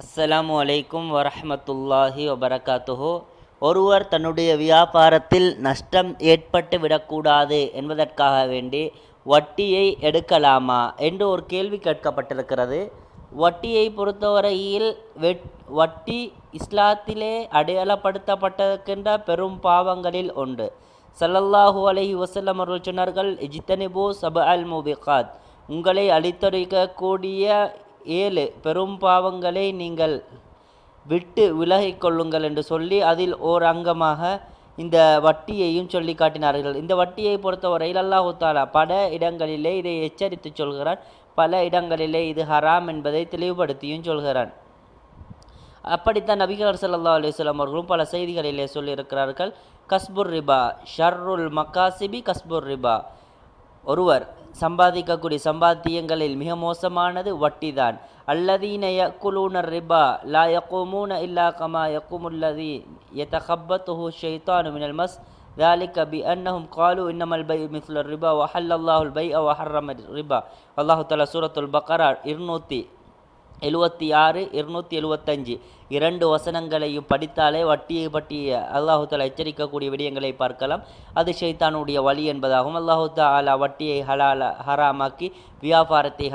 அஸ்ஸலாமு அலைக்கும் வரஹமத்துல்லாஹி வபரகாத்துஹோ ஒருவர் தன்னுடைய வியாபாரத்தில் நஷ்டம் ஏற்பட்டு விடக்கூடாது என்பதற்காக வேண்டி வட்டியை எடுக்கலாமா என்று ஒரு கேள்வி கேட்கப்பட்டிருக்கிறது வட்டியை பொறுத்தவரையில் வெட் வட்டி இஸ்லாத்திலே அடையாளப்படுத்தப்பட்டிருக்கின்ற பெரும் பாவங்களில் ஒன்று சல்லல்லாஹு அலஹி வசல்லம் அவர்கள் சொன்னார்கள் இஜித்தனிபு சப அல் முபிகாத் உங்களை அழித்தொழிக்கக்கூடிய ஏழு பெரும் பாவங்களை நீங்கள் விட்டு விலகிக் கொள்ளுங்கள் என்று சொல்லி அதில் ஓர் அங்கமாக இந்த வட்டியையும் சொல்லி காட்டினார்கள் இந்த வட்டியை பொறுத்தவரையில் அல்லாஹு தாலா பல இடங்களிலே இதை எச்சரித்து சொல்கிறான் பல இடங்களிலே இது ஹராம் என்பதை தெளிவுபடுத்தியும் சொல்கிறான் அப்படித்தான் நபிகர் சல்லா அலுவலம் அவர்களும் பல செய்திகளிலே சொல்லியிருக்கிறார்கள் கஸ்புர் ரிபா ஷர்ருல் மக்காசிபி கஸ்புர் ரிபா ஒருவர் சம்பாதிக்கக்கூடிய சம்பாத்தியங்களில் மிக மோசமானது வட்டிதான் அல்லதீன யக்குலூன ரிபா லா யக்குமூன இல்லா கமா யக்குமுல்லதி யதஹப்பத்துஹு ஷைத்தானு மினல் மஸ் ذلك بأنهم قالوا إنما البيع مثل الربا وحل الله البيع وحرم الربا الله تعالى سورة البقرة إرنوتي எழுபத்தி ஆறு இருநூற்றி எழுபத்தஞ்சு இரண்டு வசனங்களையும் படித்தாலே வட்டியை பற்றி அல்லாஹூத்தாலா எச்சரிக்கக்கூடிய விடயங்களை பார்க்கலாம் அது ஷைத்தானுடைய வழி என்பதாகவும் அல்லாஹு தாலா வட்டியை ஹலால ஹராமாக்கி வியாபாரத்தை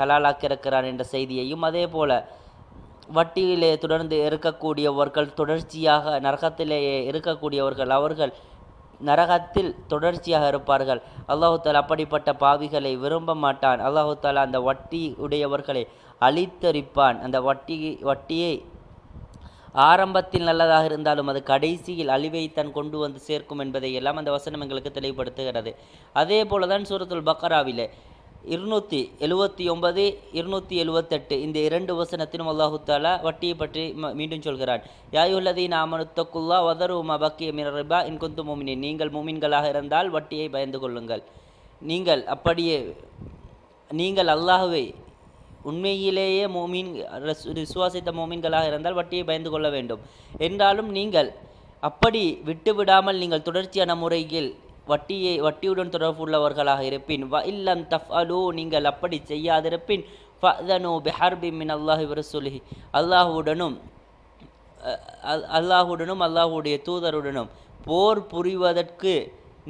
இருக்கிறான் என்ற செய்தியையும் அதே போல் வட்டியிலே தொடர்ந்து இருக்கக்கூடியவர்கள் தொடர்ச்சியாக நரகத்திலேயே இருக்கக்கூடியவர்கள் அவர்கள் நரகத்தில் தொடர்ச்சியாக இருப்பார்கள் அல்லாஹு தாலா அப்படிப்பட்ட பாவிகளை விரும்ப மாட்டான் அல்லாஹு தாலா அந்த வட்டி உடையவர்களை அழித்தரிப்பான் அந்த வட்டி வட்டியை ஆரம்பத்தில் நல்லதாக இருந்தாலும் அது கடைசியில் அழிவை தான் கொண்டு வந்து சேர்க்கும் என்பதை எல்லாம் அந்த வசனம் எங்களுக்கு தெளிவுபடுத்துகிறது அதே போல தான் சூரத்துல் பக்கராவிலே இருநூற்றி எழுவத்தி ஒன்பது இருநூற்றி எழுவத்தெட்டு இந்த இரண்டு அல்லாஹு தாலா வட்டியை பற்றி மீண்டும் சொல்கிறான் யாயுல்லதீன் ஆமனுத்தக்குல்லா வதருமா பக்கிய இன் இன்குந்து மோமினி நீங்கள் மோமின்களாக இருந்தால் வட்டியை பயந்து கொள்ளுங்கள் நீங்கள் அப்படியே நீங்கள் அல்லாஹுவை உண்மையிலேயே மோமீன் விசுவாசித்த மோமீன்களாக இருந்தால் வட்டியை பயந்து கொள்ள வேண்டும் என்றாலும் நீங்கள் அப்படி விட்டுவிடாமல் நீங்கள் தொடர்ச்சியான முறையில் வட்டியை வட்டியுடன் தொடர்புள்ளவர்களாக இருப்பின் வல்லம் இல்லம் தஃப் அலு நீங்கள் அப்படி செய்யாதிருப்பின் ஃபதனு பெஹர்பி மின் அல்லாஹி வரசுலி அல்லாஹுடனும் அல்லாஹுடனும் அல்லாஹுடைய தூதருடனும் போர் புரிவதற்கு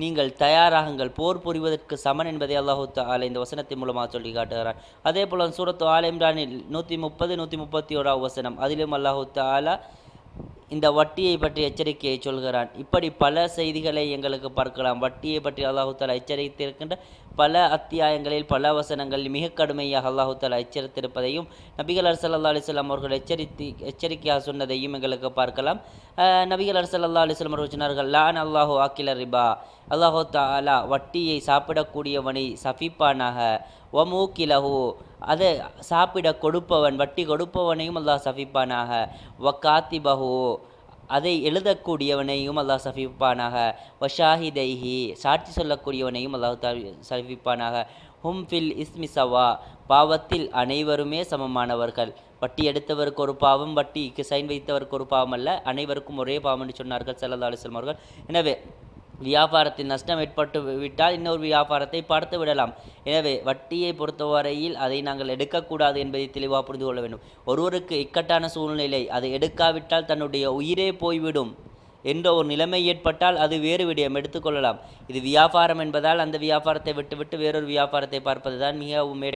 நீங்கள் தயாராகுங்கள் போர் புரிவதற்கு சமன் என்பதை அல்லாஹூ தால இந்த வசனத்தின் மூலமாக சொல்லி காட்டுகிறார் அதே போல் சூரத்து ஆல் இம்ரானில் நூற்றி முப்பது நூற்றி முப்பத்தி ஓராவது வசனம் அதிலும் அல்லாஹு தாலா இந்த வட்டியை பற்றி எச்சரிக்கையை சொல்கிறான் இப்படி பல செய்திகளை எங்களுக்கு பார்க்கலாம் வட்டியை பற்றி அல்லாஹூ தாலா எச்சரித்திருக்கின்ற பல அத்தியாயங்களில் பல வசனங்கள் மிக கடுமையாக அல்லாஹு தலா எச்சரித்திருப்பதையும் நபிகள் அரசல்லா அலிஸ்லாம் அவர்கள் எச்சரித்து எச்சரிக்கையாக சொன்னதையும் எங்களுக்கு பார்க்கலாம் நபிகள் அரசல்லா அலிஸ்லாம் அவர்கள் சொன்னார்கள் லான் அல்லாஹு ஆக்கில ரிபா அல்லாஹோ தாலா வட்டியை சாப்பிடக்கூடியவனை சஃபிப்பானாக ஒமூக்கிலஹு அதை சாப்பிட கொடுப்பவன் வட்டி கொடுப்பவனையும் அல்லாஹ் சஃபிப்பானாக வக்காத்திபஹு அதை எழுதக்கூடியவனையும் அல்லாஹ் சஃபிப்பானாக வஷாஹிதைஹி சாட்சி சொல்லக்கூடியவனையும் அல்லாஹ் சஃபிப்பானாக ஹும் ஃபில் இஸ்மி சவா பாவத்தில் அனைவருமே சமமானவர்கள் வட்டி எடுத்தவருக்கு ஒரு பாவம் வட்டிக்கு சைன் வைத்தவருக்கு ஒரு பாவம் அல்ல அனைவருக்கும் ஒரே பாவம் என்று சொன்னார்கள் சல்லா அலிஸ்லாம் எனவே வியாபாரத்தில் நஷ்டம் ஏற்பட்டு விட்டால் இன்னொரு வியாபாரத்தை பார்த்து விடலாம் எனவே வட்டியை பொறுத்தவரையில் அதை நாங்கள் எடுக்கக்கூடாது என்பதை தெளிவாக புரிந்து கொள்ள வேண்டும் ஒருவருக்கு இக்கட்டான சூழ்நிலை அதை எடுக்காவிட்டால் தன்னுடைய உயிரே போய்விடும் என்ற ஒரு நிலைமை ஏற்பட்டால் அது வேறு விடயம் எடுத்துக்கொள்ளலாம் இது வியாபாரம் என்பதால் அந்த வியாபாரத்தை விட்டுவிட்டு வேறொரு வியாபாரத்தை பார்ப்பதுதான் மிகவும்